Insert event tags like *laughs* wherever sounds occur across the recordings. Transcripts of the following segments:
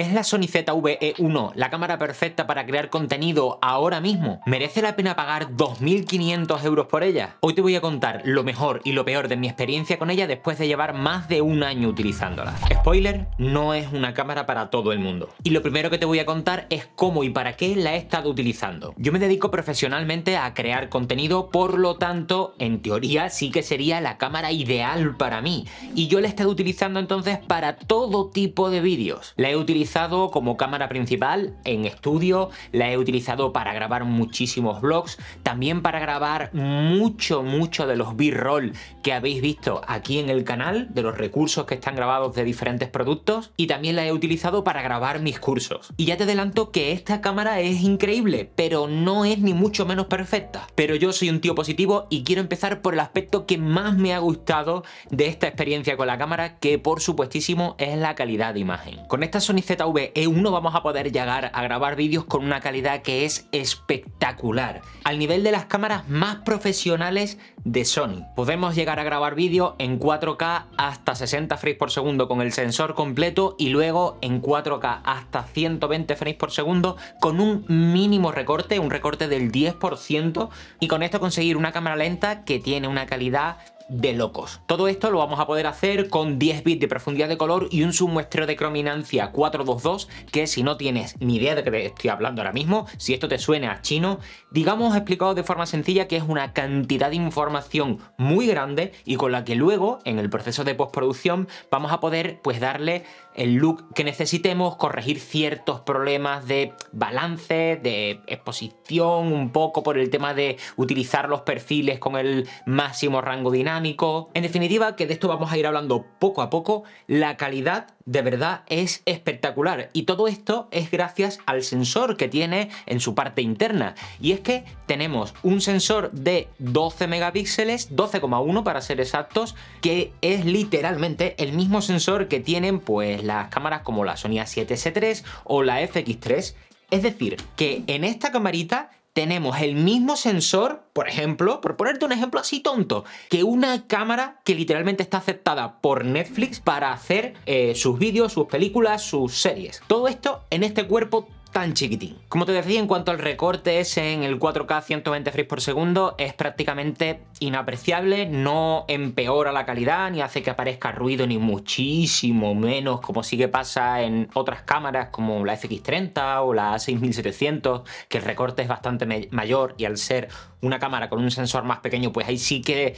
¿Es la Sony ZV-E1 la cámara perfecta para crear contenido ahora mismo? ¿Merece la pena pagar 2.500 euros por ella? Hoy te voy a contar lo mejor y lo peor de mi experiencia con ella después de llevar más de un año utilizándola. Spoiler, no es una cámara para todo el mundo. Y lo primero que te voy a contar es cómo y para qué la he estado utilizando. Yo me dedico profesionalmente a crear contenido, por lo tanto, en teoría sí que sería la cámara ideal para mí. Y yo la he estado utilizando entonces para todo tipo de vídeos. La he utilizado como cámara principal en estudio, la he utilizado para grabar muchísimos vlogs, también para grabar mucho, mucho de los b-roll que habéis visto aquí en el canal, de los recursos que están grabados de diferentes productos, y también la he utilizado para grabar mis cursos. Y ya te adelanto que esta cámara es increíble, pero no es ni mucho menos perfecta. Pero yo soy un tío positivo y quiero empezar por el aspecto que más me ha gustado de esta experiencia con la cámara, que por supuestísimo es la calidad de imagen. Con esta Sony Z ve 1 vamos a poder llegar a grabar vídeos con una calidad que es espectacular, al nivel de las cámaras más profesionales de Sony. Podemos llegar a grabar vídeo en 4K hasta 60 frames por segundo con el sensor completo y luego en 4K hasta 120 frames por segundo con un mínimo recorte, un recorte del 10% y con esto conseguir una cámara lenta que tiene una calidad de locos. Todo esto lo vamos a poder hacer con 10 bits de profundidad de color y un submuestreo de crominancia 422, que si no tienes ni idea de qué estoy hablando ahora mismo, si esto te suena a chino, digamos explicado de forma sencilla que es una cantidad de información muy grande y con la que luego, en el proceso de postproducción, vamos a poder pues darle el look que necesitemos, corregir ciertos problemas de balance, de exposición, un poco por el tema de utilizar los perfiles con el máximo rango dinámico, en definitiva, que de esto vamos a ir hablando poco a poco, la calidad de verdad es espectacular y todo esto es gracias al sensor que tiene en su parte interna y es que tenemos un sensor de 12 megapíxeles 12,1 para ser exactos que es literalmente el mismo sensor que tienen pues las cámaras como la Sony A7S3 o la FX3 es decir, que en esta camarita tenemos el mismo sensor, por ejemplo, por ponerte un ejemplo así tonto, que una cámara que literalmente está aceptada por Netflix para hacer eh, sus vídeos, sus películas, sus series. Todo esto en este cuerpo tan chiquitín. Como te decía, en cuanto al recorte es en el 4K 120 frames por segundo, es prácticamente inapreciable, no empeora la calidad, ni hace que aparezca ruido, ni muchísimo menos, como sí que pasa en otras cámaras como la FX30 o la A6700, que el recorte es bastante mayor y al ser una cámara con un sensor más pequeño, pues ahí sí que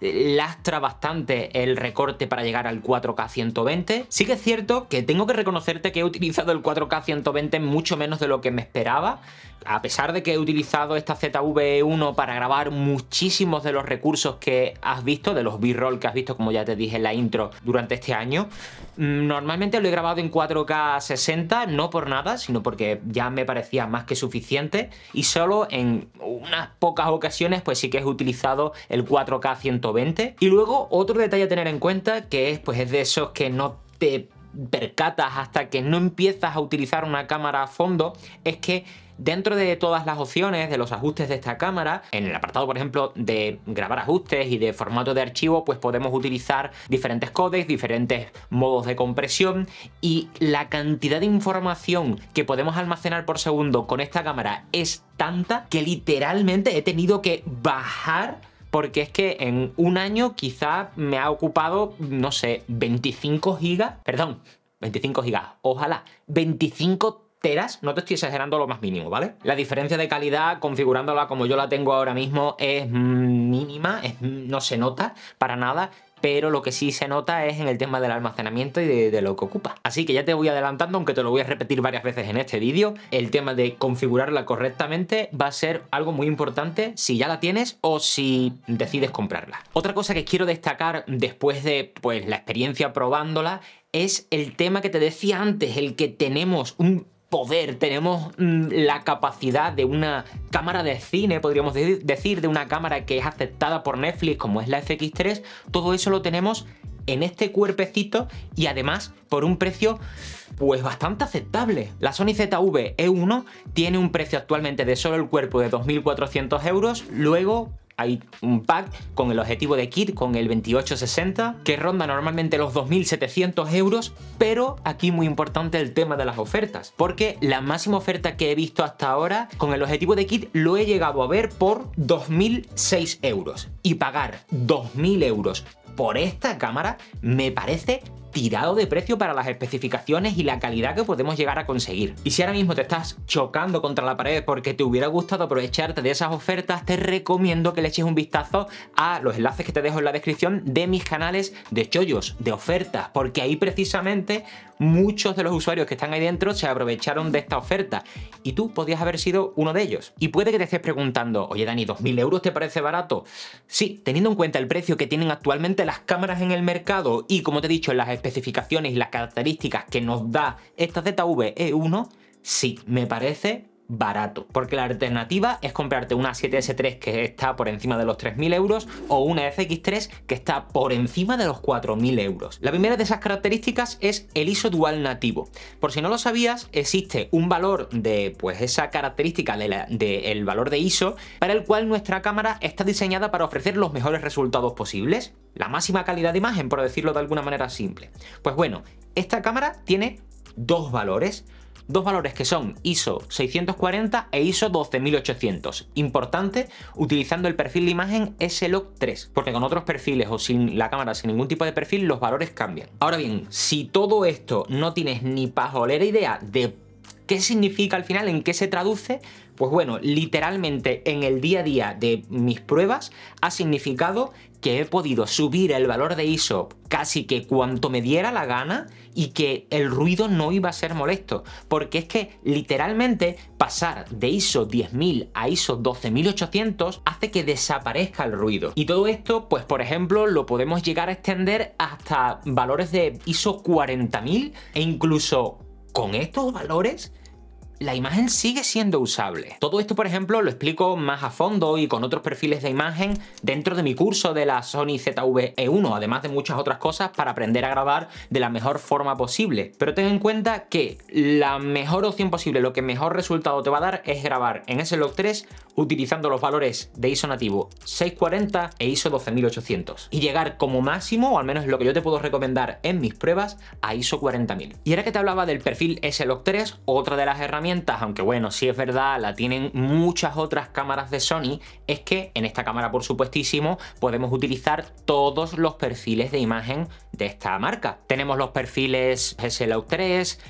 lastra bastante el recorte para llegar al 4K 120. Sí que es cierto que tengo que reconocerte que he utilizado el 4K 120 mucho menos de lo que me esperaba. A pesar de que he utilizado esta ZV1 para grabar muchísimos de los recursos que has visto, de los b-roll que has visto, como ya te dije en la intro, durante este año, mm, normalmente lo he grabado en 4K 60, no por nada, sino porque ya me parecía más que suficiente y solo en unas pocas ocasiones pues sí que he utilizado el 4K 120 y luego otro detalle a tener en cuenta que es, pues es de esos que no te percatas hasta que no empiezas a utilizar una cámara a fondo, es que Dentro de todas las opciones de los ajustes de esta cámara, en el apartado, por ejemplo, de grabar ajustes y de formato de archivo, pues podemos utilizar diferentes codes, diferentes modos de compresión y la cantidad de información que podemos almacenar por segundo con esta cámara es tanta que literalmente he tenido que bajar porque es que en un año quizá me ha ocupado, no sé, 25 gigas, perdón, 25 gigas, ojalá, 25 teras, no te estoy exagerando lo más mínimo, ¿vale? La diferencia de calidad, configurándola como yo la tengo ahora mismo, es mínima, es, no se nota para nada pero lo que sí se nota es en el tema del almacenamiento y de, lo que ocupa. Así que ya te voy adelantando, aunque te lo voy a repetir varias veces en este vídeo, el tema de configurarla correctamente va a ser algo muy importante si ya la tienes o si decides comprarla. Otra cosa que quiero destacar después de pues, la experiencia probándola es el tema que te decía antes, el que tenemos un poder, tenemos mm, la capacidad de una cámara de cine, podríamos decir, de una cámara que es aceptada por Netflix como es la FX3, todo eso lo tenemos en este cuerpecito y además por un precio pues bastante aceptable. La Sony ZV-E1 tiene un precio actualmente de solo el cuerpo de 2.400 euros, luego hay un pack con el objetivo de kit con el 2860 que ronda normalmente los 2.700 euros, pero aquí muy importante el tema de las ofertas, porque la máxima oferta que he visto hasta ahora con el objetivo de kit lo he llegado a ver por 2.006 euros y pagar 2.000 euros por esta cámara me parece tirado de precio para las especificaciones y la calidad que podemos llegar a conseguir. Y si ahora mismo te estás chocando contra la pared porque te hubiera gustado aprovecharte de esas ofertas, te recomiendo que le eches un vistazo a los enlaces que te dejo en la descripción de mis canales de chollos, de ofertas, porque ahí precisamente muchos de los usuarios que están ahí dentro se aprovecharon de esta oferta y tú podías haber sido uno de ellos. Y puede que te estés preguntando, oye Dani, ¿2.000 euros te parece barato? Sí, teniendo en cuenta el precio que tienen actualmente las cámaras en el mercado y como te he dicho, en las especificaciones y las características que nos da esta ZV-E1, sí, me parece barato. Porque la alternativa es comprarte una 7S3 que está por encima de los 3.000 euros o una FX3 que está por encima de los 4.000 euros. La primera de esas características es el ISO dual nativo. Por si no lo sabías, existe un valor de pues esa característica del de valor de ISO para el cual nuestra cámara está diseñada para ofrecer los mejores resultados posibles. La máxima calidad de imagen, por decirlo de alguna manera simple. Pues bueno, esta cámara tiene dos valores dos valores que son ISO 640 e ISO 12800. Importante, utilizando el perfil de imagen log 3, porque con otros perfiles o sin la cámara, sin ningún tipo de perfil, los valores cambian. Ahora bien, si todo esto no tienes ni pajolera idea de ¿Qué significa al final? ¿En qué se traduce? Pues bueno, literalmente en el día a día de mis pruebas ha significado que he podido subir el valor de ISO casi que cuanto me diera la gana y que el ruido no iba a ser molesto, porque es que literalmente pasar de ISO 10.000 a ISO 12.800 hace que desaparezca el ruido. Y todo esto, pues por ejemplo, lo podemos llegar a extender hasta valores de ISO 40.000 e incluso con estos valores la imagen sigue siendo usable. Todo esto, por ejemplo, lo explico más a fondo y con otros perfiles de imagen dentro de mi curso de la Sony ZV-E1, además de muchas otras cosas para aprender a grabar de la mejor forma posible. Pero ten en cuenta que la mejor opción posible, lo que mejor resultado te va a dar es grabar en S-Log 3 utilizando los valores de ISO nativo 640 e ISO 12800 y llegar como máximo, o al menos lo que yo te puedo recomendar en mis pruebas, a ISO 40000. Y ahora que te hablaba del perfil S-Log 3, otra de las herramientas aunque bueno, si es verdad, la tienen muchas otras cámaras de Sony, es que en esta cámara, por supuestísimo, podemos utilizar todos los perfiles de imagen de esta marca. Tenemos los perfiles SLAU 3,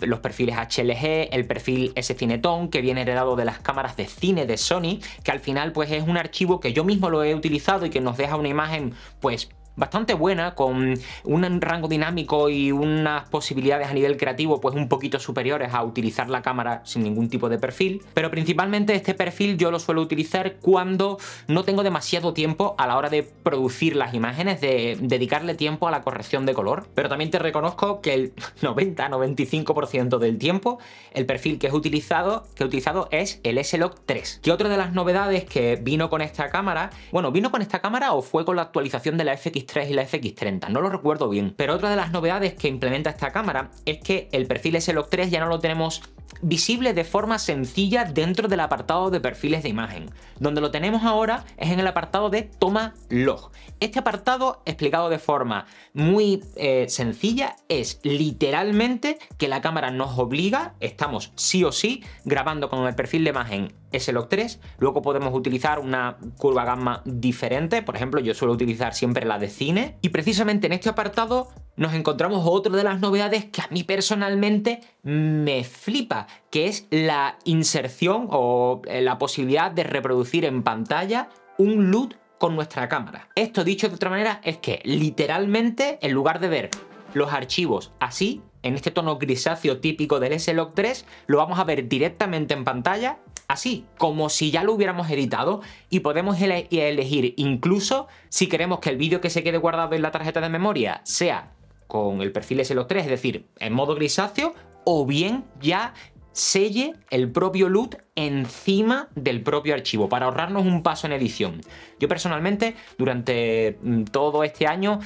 los perfiles HLG, el perfil S-Cinetón, que viene heredado de las cámaras de cine de Sony, que al final pues es un archivo que yo mismo lo he utilizado y que nos deja una imagen pues bastante buena, con un rango dinámico y unas posibilidades a nivel creativo pues un poquito superiores a utilizar la cámara sin ningún tipo de perfil, pero principalmente este perfil yo lo suelo utilizar cuando no tengo demasiado tiempo a la hora de producir las imágenes, de dedicarle tiempo a la corrección de color, pero también te reconozco que el 90-95% *laughs* del tiempo el perfil que he utilizado, que utilizado es el S-Log 3, que otra de las novedades que vino con esta cámara, bueno, vino con esta cámara o fue con la actualización de la FX 3 y la FX30, no lo recuerdo bien. Pero otra de las novedades que implementa esta cámara es que el perfil S-Log3 ya no lo tenemos visible de forma sencilla dentro del apartado de perfiles de imagen. Donde lo tenemos ahora es en el apartado de toma log. Este apartado, explicado de forma muy eh, sencilla, es literalmente que la cámara nos obliga, estamos sí o sí grabando con el perfil de imagen S-Log 3, luego podemos utilizar una curva gamma diferente, por ejemplo yo suelo utilizar siempre la de cine, y precisamente en este apartado nos encontramos otra de las novedades que a mí personalmente me flipa, que es la inserción o eh, la posibilidad de reproducir en pantalla un loot con nuestra cámara. Esto dicho de otra manera es que literalmente en lugar de ver los archivos así, en este tono grisáceo típico del S-Log 3, lo vamos a ver directamente en pantalla así, como si ya lo hubiéramos editado y podemos elegir incluso si queremos que el vídeo que se quede guardado en la tarjeta de memoria sea con el perfil SLO3, es decir, en modo grisáceo, o bien ya selle el propio loot encima del propio archivo para ahorrarnos un paso en edición. Yo personalmente durante mm, todo este año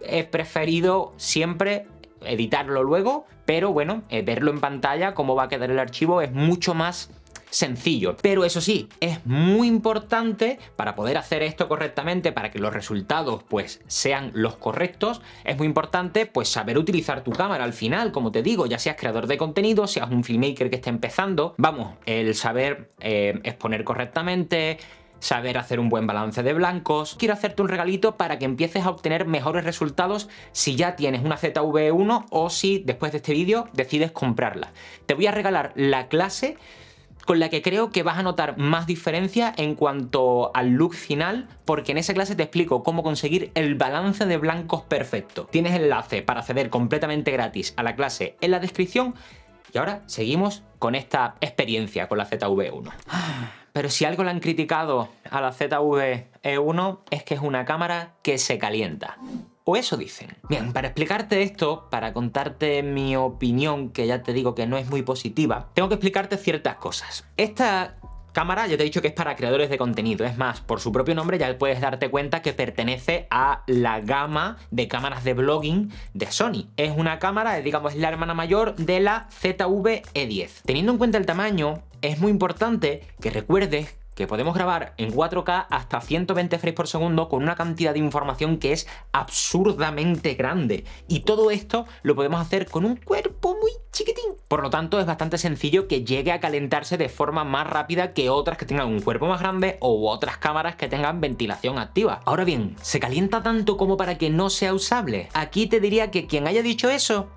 he preferido siempre editarlo luego, pero bueno, eh, verlo en pantalla, cómo va a quedar el archivo, es mucho más sencillo. Pero eso sí, es muy importante para poder hacer esto correctamente, para que los resultados pues sean los correctos, es muy importante pues saber utilizar tu cámara al final, como te digo, ya seas creador de contenido, seas un filmmaker que esté empezando, vamos, el saber eh, exponer correctamente, saber hacer un buen balance de blancos. Quiero hacerte un regalito para que empieces a obtener mejores resultados si ya tienes una ZV1 o si después de este vídeo decides comprarla. Te voy a regalar la clase con la que creo que vas a notar más diferencia en cuanto al look final, porque en esa clase te explico cómo conseguir el balance de blancos perfecto. Tienes enlace para acceder completamente gratis a la clase en la descripción y ahora seguimos con esta experiencia con la ZV-1. Pero si algo le han criticado a la zv 1 es que es una cámara que se calienta. O eso dicen. Bien, para explicarte esto, para contarte mi opinión, que ya te digo que no es muy positiva, tengo que explicarte ciertas cosas. Esta cámara ya te he dicho que es para creadores de contenido. Es más, por su propio nombre ya puedes darte cuenta que pertenece a la gama de cámaras de blogging de Sony. Es una cámara, digamos, es la hermana mayor de la ZV-E10. Teniendo en cuenta el tamaño, es muy importante que recuerdes que podemos grabar en 4K hasta 120 frames por segundo con una cantidad de información que es absurdamente grande. Y todo esto lo podemos hacer con un cuerpo muy chiquitín. Por lo tanto, es bastante sencillo que llegue a calentarse de forma más rápida que otras que tengan un cuerpo más grande o otras cámaras que tengan ventilación activa. Ahora bien, ¿se calienta tanto como para que no sea usable? Aquí te diría que quien haya dicho eso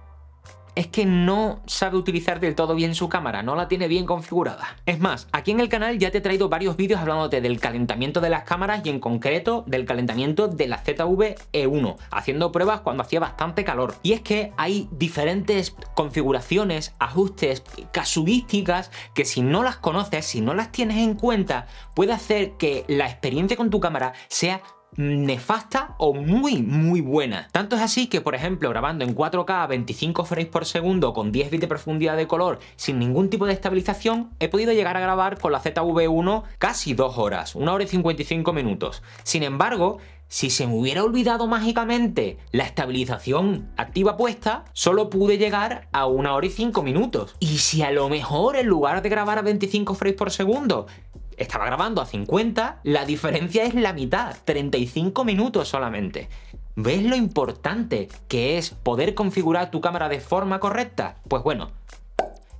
es que no sabe utilizar del todo bien su cámara, no la tiene bien configurada. Es más, aquí en el canal ya te he traído varios vídeos hablándote del calentamiento de las cámaras y en concreto del calentamiento de la ZV-E1, haciendo pruebas cuando hacía bastante calor. Y es que hay diferentes configuraciones, ajustes, casuísticas que si no las conoces, si no las tienes en cuenta, puede hacer que la experiencia con tu cámara sea nefasta o muy muy buena. Tanto es así que por ejemplo grabando en 4K a 25 frames por segundo con 10 bits de profundidad de color sin ningún tipo de estabilización he podido llegar a grabar con la ZV1 casi 2 horas, 1 hora y 55 minutos. Sin embargo, si se me hubiera olvidado mágicamente la estabilización activa puesta, solo pude llegar a 1 hora y 5 minutos. Y si a lo mejor en lugar de grabar a 25 frames por segundo, estaba grabando a 50, la diferencia es la mitad, 35 minutos solamente. ¿Ves lo importante que es poder configurar tu cámara de forma correcta? Pues bueno,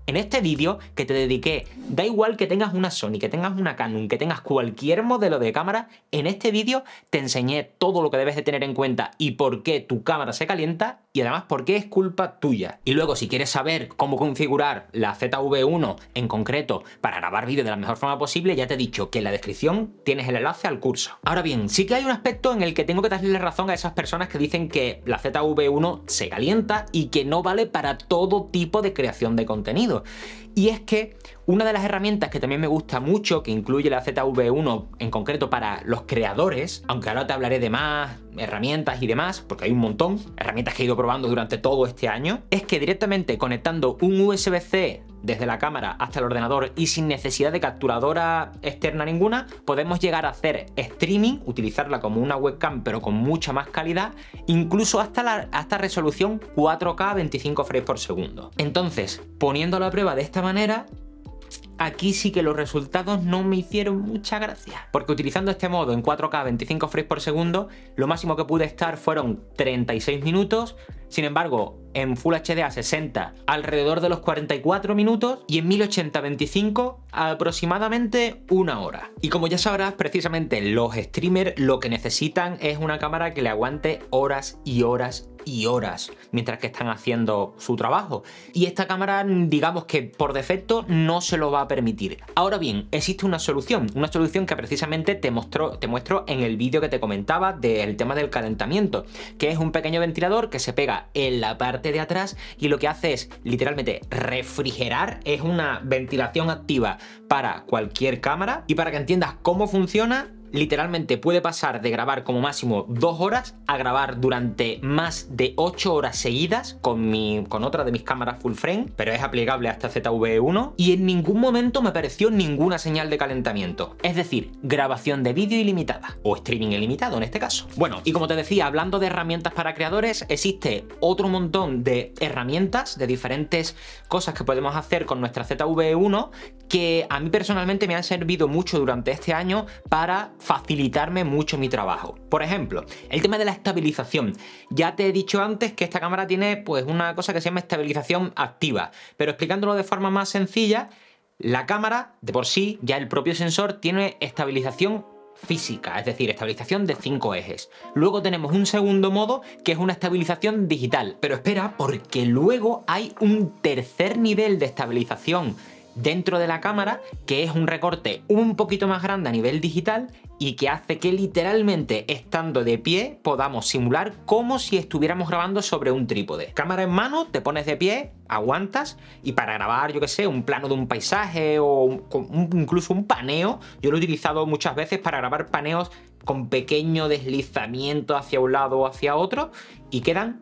en este vídeo que te dediqué, da igual que tengas una Sony, que tengas una Canon, que tengas cualquier modelo de cámara, en este vídeo te enseñé todo lo que debes de tener en cuenta y por qué tu cámara se calienta y además por qué es culpa tuya. Y luego si quieres saber cómo configurar la ZV1 en concreto para grabar vídeo de la mejor forma posible, ya te he dicho que en la descripción tienes el enlace al curso. Ahora bien, sí que hay un aspecto en el que tengo que darle razón a esas personas que dicen que la ZV1 se calienta y que no vale para todo tipo de creación de contenido. Y es que una de las herramientas que también me gusta mucho, que incluye la ZV1 en concreto para los creadores, aunque ahora te hablaré de más herramientas y demás, porque hay un montón, herramientas que he ido probando durante todo este año, es que directamente conectando un USB-C desde la cámara hasta el ordenador y sin necesidad de capturadora externa ninguna, podemos llegar a hacer streaming, utilizarla como una webcam pero con mucha más calidad, incluso hasta, la, hasta resolución 4K 25 frames por segundo. Entonces, poniendo a prueba de esta manera, aquí sí que los resultados no me hicieron mucha gracia. Porque utilizando este modo en 4K 25 frames por segundo, lo máximo que pude estar fueron 36 minutos, sin embargo, en Full HD a 60 alrededor de los 44 minutos y en 1080 25 aproximadamente una hora. Y como ya sabrás, precisamente los streamers lo que necesitan es una cámara que le aguante horas y horas y horas mientras que están haciendo su trabajo. Y esta cámara, digamos que por defecto, no se lo va a permitir. Ahora bien, existe una solución, una solución que precisamente te, mostró, te muestro en el vídeo que te comentaba del tema del calentamiento, que es un pequeño ventilador que se pega en la parte de atrás y lo que hace es literalmente refrigerar, es una ventilación activa para cualquier cámara y para que entiendas cómo funciona literalmente puede pasar de grabar como máximo dos horas a grabar durante más de ocho horas seguidas con, mi, con otra de mis cámaras full frame, pero es aplicable hasta ZV1 y en ningún momento me apareció ninguna señal de calentamiento. Es decir, grabación de vídeo ilimitada o streaming ilimitado en este caso. Bueno, y como te decía, hablando de herramientas para creadores, existe otro montón de herramientas, de diferentes cosas que podemos hacer con nuestra ZV1 que a mí personalmente me han servido mucho durante este año para facilitarme mucho mi trabajo. Por ejemplo, el tema de la estabilización. Ya te he dicho antes que esta cámara tiene pues una cosa que se llama estabilización activa, pero explicándolo de forma más sencilla, la cámara de por sí, ya el propio sensor tiene estabilización física, es decir, estabilización de cinco ejes. Luego tenemos un segundo modo que es una estabilización digital, pero espera porque luego hay un tercer nivel de estabilización dentro de la cámara, que es un recorte un poquito más grande a nivel digital y que hace que literalmente estando de pie podamos simular como si estuviéramos grabando sobre un trípode. Cámara en mano, te pones de pie, aguantas y para grabar, yo que sé, un plano de un paisaje o incluso un paneo, yo lo he utilizado muchas veces para grabar paneos con pequeño deslizamiento hacia un lado o hacia otro y quedan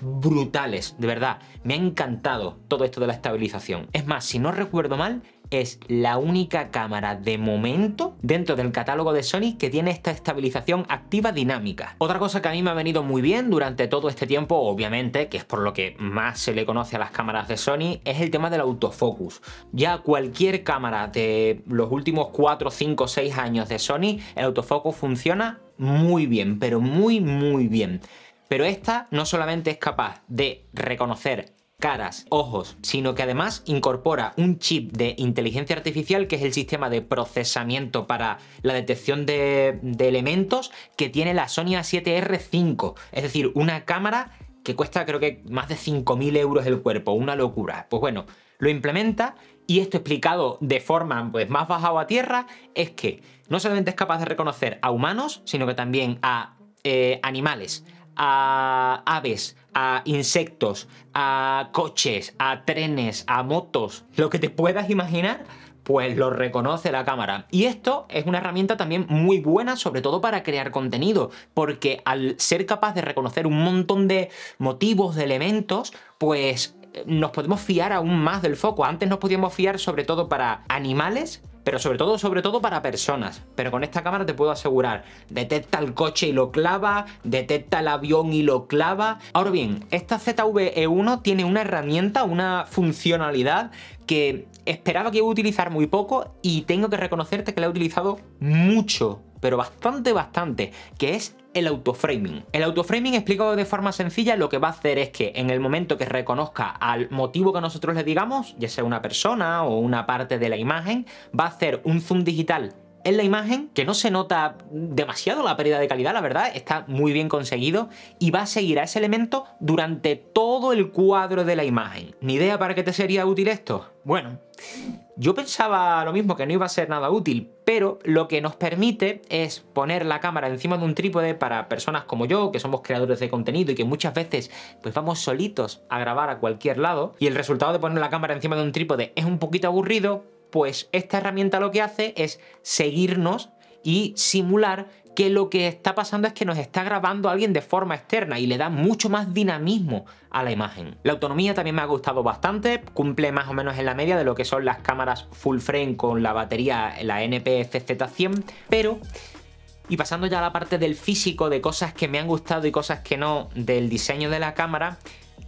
brutales, de verdad. Me ha encantado todo esto de la estabilización. Es más, si no recuerdo mal, es la única cámara de momento dentro del catálogo de Sony que tiene esta estabilización activa dinámica. Otra cosa que a mí me ha venido muy bien durante todo este tiempo, obviamente, que es por lo que más se le conoce a las cámaras de Sony, es el tema del autofocus. Ya cualquier cámara de los últimos 4, 5, 6 años de Sony, el autofocus funciona muy bien, pero muy, muy bien. Pero esta no solamente es capaz de reconocer caras, ojos, sino que además incorpora un chip de inteligencia artificial que es el sistema de procesamiento para la detección de, elementos que tiene la Sony A7R5, es decir, una cámara que cuesta creo que más de 5.000 euros el cuerpo, una locura. Pues bueno, lo implementa y esto explicado de forma pues, más bajado a tierra es que no solamente es capaz de reconocer a humanos, sino que también a eh, animales a aves, a insectos, a coches, a trenes, a motos, lo que te puedas imaginar, pues lo reconoce la cámara. Y esto es una herramienta también muy buena, sobre todo para crear contenido, porque al ser capaz de reconocer un montón de motivos, de elementos, pues eh, nos podemos fiar aún más del foco. Antes nos podíamos fiar sobre todo para animales, pero sobre todo, sobre todo para personas. Pero con esta cámara te puedo asegurar, detecta el coche y lo clava, detecta el avión y lo clava. Ahora bien, esta ZV-E1 tiene una herramienta, una funcionalidad que esperaba que iba a utilizar muy poco y tengo que reconocerte que la he utilizado mucho, pero bastante, bastante, que es el autoframing. El autoframing explico de forma sencilla lo que va a hacer es que en el momento que reconozca al motivo que nosotros le digamos, ya sea una persona o una parte de la imagen, va a hacer un zoom digital en la imagen, que no se nota demasiado la pérdida de calidad, la verdad, está muy bien conseguido y va a seguir a ese elemento durante todo el cuadro de la imagen. ¿Ni idea para qué te sería útil esto? Bueno, yo pensaba lo mismo, que no iba a ser nada útil, pero lo que nos permite es poner la cámara encima de un trípode para personas como yo, que somos creadores de contenido y que muchas veces pues vamos solitos a grabar a cualquier lado, y el resultado de poner la cámara encima de un trípode es un poquito aburrido, pues esta herramienta lo que hace es seguirnos y simular que lo que está pasando es que nos está grabando alguien de forma externa y le da mucho más dinamismo a la imagen. La autonomía también me ha gustado bastante, cumple más o menos en la media de lo que son las cámaras full frame con la batería, la npf 100 pero... Y pasando ya a la parte del físico, de cosas que me han gustado y cosas que no del diseño de la cámara,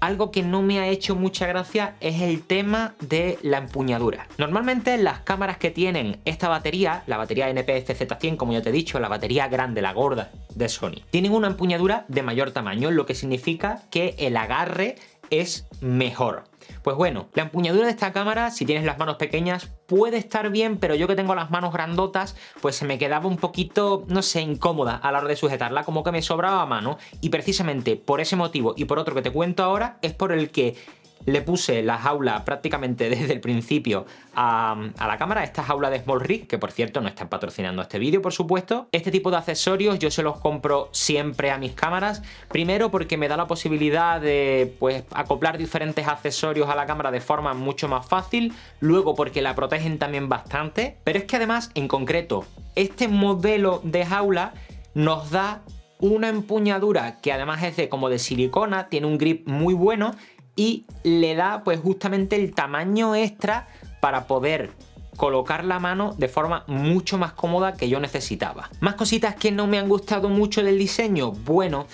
algo que no me ha hecho mucha gracia es el tema de la empuñadura. Normalmente las cámaras que tienen esta batería, la batería NPC z 100 como ya te he dicho, la batería grande, la gorda de Sony, tienen una empuñadura de mayor tamaño, lo que significa que el agarre es mejor. Pues bueno, la empuñadura de esta cámara, si tienes las manos pequeñas, puede estar bien, pero yo que tengo las manos grandotas, pues se me quedaba un poquito, no sé, incómoda a la hora de sujetarla, como que me sobraba mano. Y precisamente por ese motivo y por otro que te cuento ahora, es por el que le puse la jaula prácticamente *laughs* desde el principio a, la cámara, esta jaula de Small que por cierto no están patrocinando este vídeo, por supuesto. Este tipo de accesorios yo se los compro siempre a mis cámaras, primero porque me da la posibilidad de pues, acoplar diferentes accesorios a la cámara de forma mucho más fácil, luego porque la protegen también bastante, pero es que además, en concreto, este modelo de jaula nos da una empuñadura que además es de como de silicona, tiene un grip muy bueno y le da pues justamente el tamaño extra para poder colocar la mano de forma mucho más cómoda que yo necesitaba. Más cositas que no me han gustado mucho del diseño. Bueno,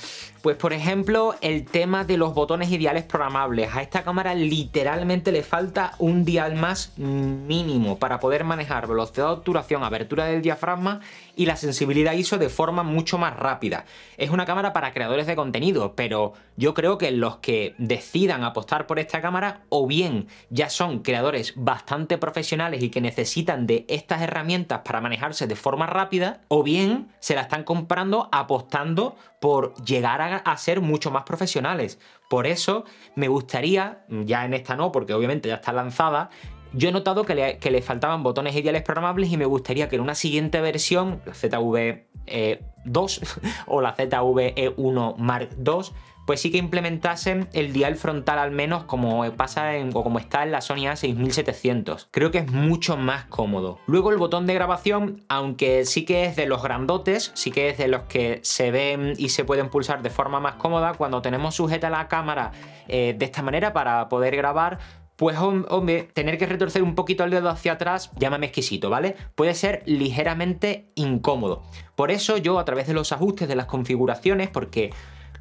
pues por ejemplo, el tema de los botones ideales programables. A esta cámara literalmente le falta un dial más mínimo para poder manejar velocidad de obturación, abertura del diafragma y la sensibilidad ISO de forma mucho más rápida. Es una cámara para creadores de contenido, pero yo creo que los que decidan apostar por esta cámara o bien ya son creadores bastante profesionales y que necesitan de estas herramientas para manejarse de forma rápida, o bien se la están comprando apostando por llegar a, ser mucho más profesionales. Por eso me gustaría, ya en esta no, porque obviamente ya está lanzada, yo he notado que le, faltaban botones ideales programables y me gustaría que en una siguiente versión, la ZV2 e *laughs* o la ZVE1 Mark II, pues sí que implementasen el dial frontal al menos como pasa en, o como está en la Sony A6700. Creo que es mucho más cómodo. Luego el botón de grabación, aunque sí que es de los grandotes, sí que es de los que se ven y se pueden pulsar de forma más cómoda, cuando tenemos sujeta la cámara eh, de esta manera para poder grabar, pues hombre, tener que retorcer un poquito el dedo hacia atrás, llámame exquisito, ¿vale? Puede ser ligeramente incómodo. Por eso yo a través de los ajustes de las configuraciones, porque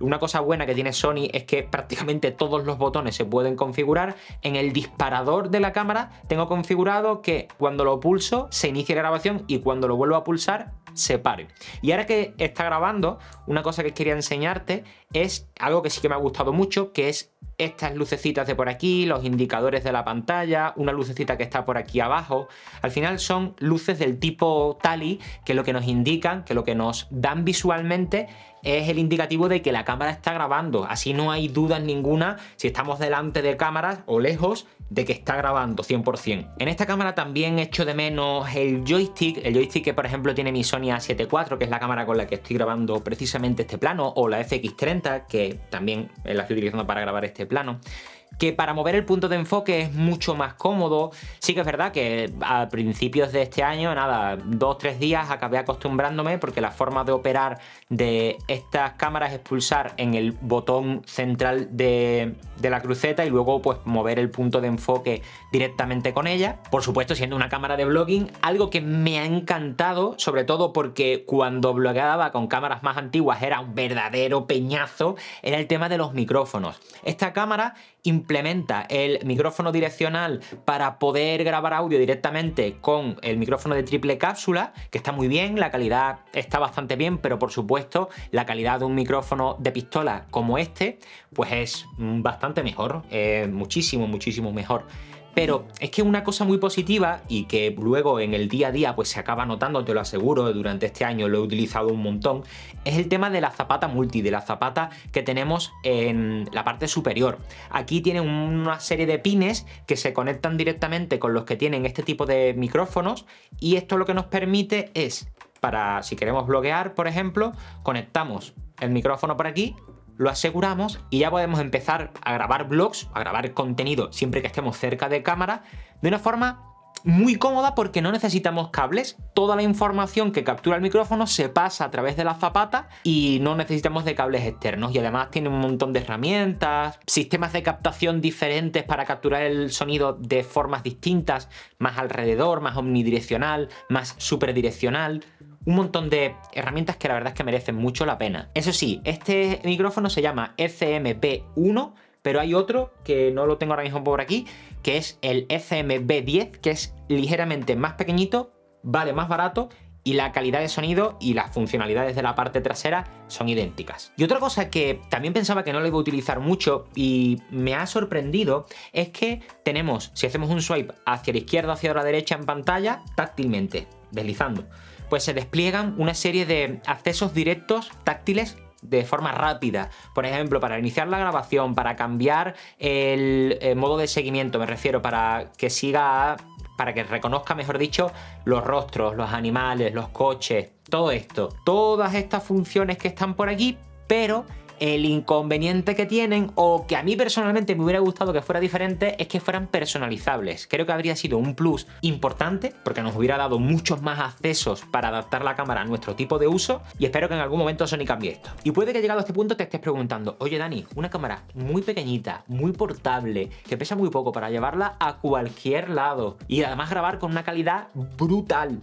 una cosa buena que tiene Sony es que prácticamente todos los botones se pueden configurar. En el disparador de la cámara tengo configurado que cuando lo pulso se inicia la grabación y cuando lo vuelvo a pulsar se pare. Y ahora que está grabando, una cosa que quería enseñarte es algo que sí que me ha gustado mucho, que es estas lucecitas de por aquí, los indicadores de la pantalla, una lucecita que está por aquí abajo. Al final son luces del tipo Tali que lo que nos indican, que lo que nos dan visualmente es el indicativo de que la cámara está grabando. Así no hay dudas ninguna si estamos delante de cámaras o lejos de que está grabando 100%. En esta cámara también echo de menos el joystick, el joystick que por ejemplo tiene mi Sony A7 que es la cámara con la que estoy grabando precisamente este plano, o la FX30, que también la estoy utilizando para grabar este plano que para mover el punto de enfoque es mucho más cómodo. Sí que es verdad que a principios de este año, nada, dos tres días acabé acostumbrándome porque la forma de operar de estas cámaras es pulsar en el botón central de, de la cruceta y luego pues mover el punto de enfoque directamente con ella. Por supuesto, siendo una cámara de blogging, algo que me ha encantado, sobre todo porque cuando blogueaba con cámaras más antiguas era un verdadero peñazo, era el tema de los micrófonos. Esta cámara implementa el micrófono direccional para poder grabar audio directamente con el micrófono de triple cápsula, que está muy bien, la calidad está bastante bien, pero por supuesto la calidad de un micrófono de pistola como este, pues es bastante mejor, eh, muchísimo, muchísimo mejor. Pero es que una cosa muy positiva y que luego en el día a día pues se acaba notando, te lo aseguro, durante este año lo he utilizado un montón, es el tema de la zapata multi, de la zapata que tenemos en la parte superior. Aquí tiene una serie de pines que se conectan directamente con los que tienen este tipo de micrófonos y esto lo que nos permite es, para si queremos bloguear, por ejemplo, conectamos el micrófono por aquí lo aseguramos y ya podemos empezar a grabar blogs, a grabar contenido siempre que estemos cerca de cámara, de una forma muy cómoda porque no necesitamos cables, toda la información que captura el micrófono se pasa a través de la zapata y no necesitamos de cables externos y además tiene un montón de herramientas, sistemas de captación diferentes para capturar el sonido de formas distintas, más alrededor, más omnidireccional, más superdireccional, un montón de herramientas que la verdad es que merecen mucho la pena. Eso sí, este micrófono se llama FMB1, pero hay otro que no lo tengo ahora mismo por aquí, que es el FMB10, que es ligeramente más pequeñito, vale más barato y la calidad de sonido y las funcionalidades de la parte trasera son idénticas. Y otra cosa que también pensaba que no lo iba a utilizar mucho y me ha sorprendido es que tenemos, si hacemos un swipe hacia la izquierda o hacia la derecha en pantalla, táctilmente, deslizando pues se despliegan una serie de accesos directos táctiles de forma rápida. Por ejemplo, para iniciar la grabación, para cambiar el, eh, modo de seguimiento, me refiero, para que siga, para que reconozca, mejor dicho, los rostros, los animales, los coches, todo esto. Todas estas funciones que están por aquí, pero el inconveniente que tienen, o que a mí personalmente me hubiera gustado que fuera diferente, es que fueran personalizables. Creo que habría sido un plus importante, porque nos hubiera dado muchos más accesos para adaptar la cámara a nuestro tipo de uso, y espero que en algún momento Sony cambie esto. Y puede que llegado a este punto te estés preguntando, oye Dani, una cámara muy pequeñita, muy portable, que pesa muy poco para llevarla a cualquier lado, y además grabar con una calidad brutal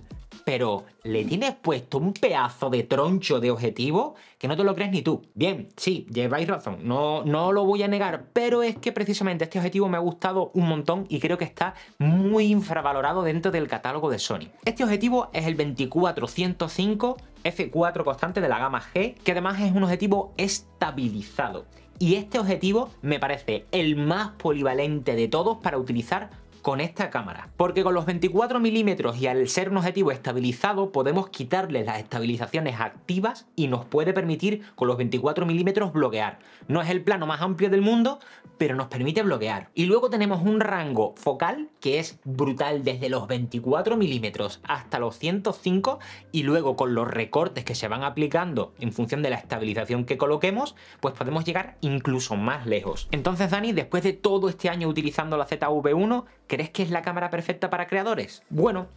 pero le tienes puesto un pedazo de troncho de objetivo que no te lo crees ni tú. Bien, sí, lleváis razón, no, no lo voy a negar, pero es que precisamente este objetivo me ha gustado un montón y creo que está muy infravalorado dentro del catálogo de Sony. Este objetivo es el 2405 F4 constante de la gama G, que además es un objetivo estabilizado. Y este objetivo me parece el más polivalente de todos para utilizar con esta cámara, porque con los 24 milímetros y al ser un objetivo estabilizado podemos quitarle las estabilizaciones activas y nos puede permitir con los 24 milímetros bloquear. No es el plano más amplio del mundo, pero nos permite bloquear. Y luego tenemos un rango focal que es brutal desde los 24 milímetros hasta los 105 y luego con los recortes que se van aplicando en función de la estabilización que coloquemos, pues podemos llegar incluso más lejos. Entonces Dani, después de todo este año utilizando la ZV1, ¿Crees que es la cámara perfecta para creadores? Bueno,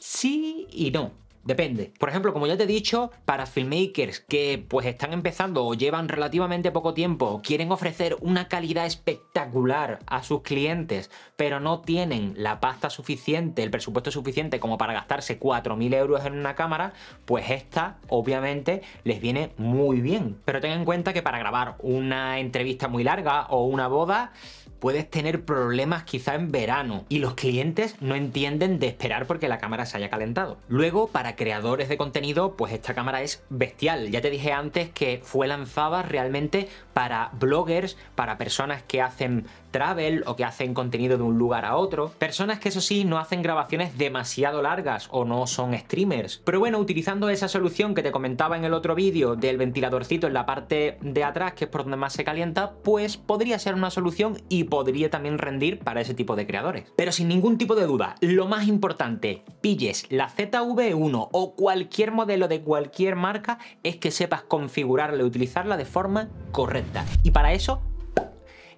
sí y no. Depende. Por ejemplo, como ya te he dicho, para filmmakers que pues están empezando o llevan relativamente poco tiempo, quieren ofrecer una calidad espectacular a sus clientes, pero no tienen la pasta suficiente, el presupuesto suficiente como para gastarse 4.000 euros en una cámara, pues esta obviamente les viene muy bien. Pero ten en cuenta que para grabar una entrevista muy larga o una boda, puedes tener problemas quizá en verano y los clientes no entienden de esperar porque la cámara se haya calentado. Luego, para creadores de contenido, pues esta cámara es bestial. Ya te dije antes que fue lanzada realmente para bloggers, para personas que hacen travel o que hacen contenido de un lugar a otro. Personas que eso sí no hacen grabaciones demasiado largas o no son streamers. Pero bueno, utilizando esa solución que te comentaba en el otro vídeo del ventiladorcito en la parte de atrás, que es por donde más se calienta, pues podría ser una solución y podría también rendir para ese tipo de creadores. Pero sin ningún tipo de duda, lo más importante, pilles la ZV1 o cualquier modelo de cualquier marca, es que sepas configurarla y utilizarla de forma correcta. Y para eso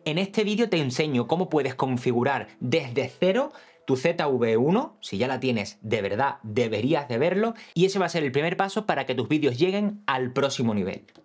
en este vídeo te enseño cómo puedes configurar desde cero tu ZV1, si ya la tienes de verdad deberías de verlo y ese va a ser el primer paso para que tus vídeos lleguen al próximo nivel.